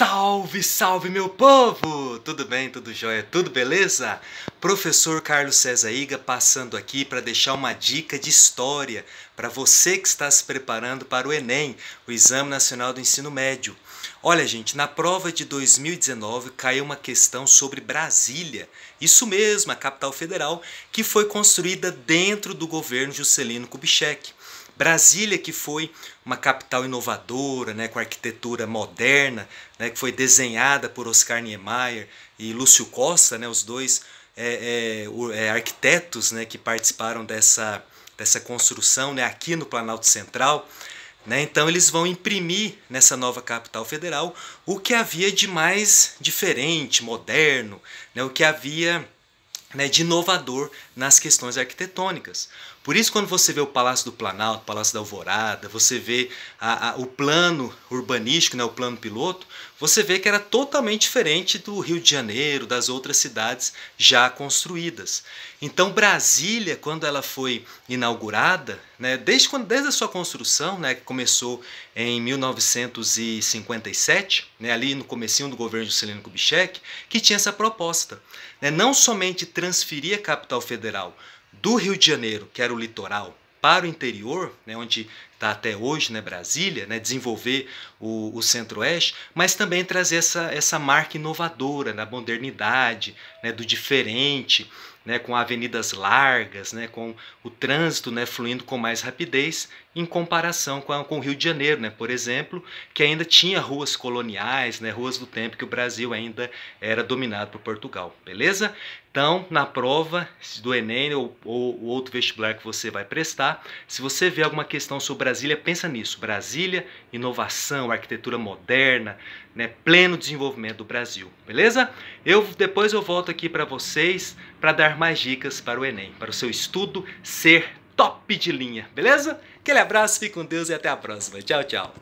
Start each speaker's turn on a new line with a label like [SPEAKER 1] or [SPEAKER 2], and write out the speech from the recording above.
[SPEAKER 1] Salve, salve meu povo! Tudo bem, tudo jóia, tudo beleza? Professor Carlos César Iga passando aqui para deixar uma dica de história para você que está se preparando para o Enem, o Exame Nacional do Ensino Médio. Olha, gente, na prova de 2019 caiu uma questão sobre Brasília, isso mesmo, a capital federal, que foi construída dentro do governo Juscelino Kubitschek. Brasília, que foi uma capital inovadora, né, com arquitetura moderna, né, que foi desenhada por Oscar Niemeyer e Lúcio Costa, né, os dois é, é, é, arquitetos né, que participaram dessa, dessa construção né, aqui no Planalto Central. Né, então eles vão imprimir nessa nova capital federal o que havia de mais diferente, moderno, né, o que havia né, de inovador nas questões arquitetônicas. Por isso, quando você vê o Palácio do Planalto, o Palácio da Alvorada, você vê a, a, o plano urbanístico, né, o plano piloto, você vê que era totalmente diferente do Rio de Janeiro, das outras cidades já construídas. Então, Brasília, quando ela foi inaugurada, né, desde, quando, desde a sua construção, né, que começou em 1957, né, ali no comecinho do governo de Juscelino Kubitschek, que tinha essa proposta. Né, não somente transferir a capital federal, do Rio de Janeiro, que era o litoral, para o interior, né, onde está até hoje, né, Brasília, né, desenvolver o, o Centro-Oeste, mas também trazer essa, essa marca inovadora da né, modernidade, né, do diferente, né, com avenidas largas, né, com o trânsito né, fluindo com mais rapidez, em comparação com, a, com o Rio de Janeiro, né, por exemplo, que ainda tinha ruas coloniais, né, ruas do tempo que o Brasil ainda era dominado por Portugal, beleza? Então, na prova do Enem ou, ou outro vestibular que você vai prestar, se você vê alguma questão sobre Brasília pensa nisso. Brasília, inovação, arquitetura moderna, né, pleno desenvolvimento do Brasil, beleza? Eu depois eu volto aqui para vocês para dar mais dicas para o ENEM, para o seu estudo ser top de linha, beleza? Aquele abraço, fique com Deus e até a próxima. Tchau, tchau.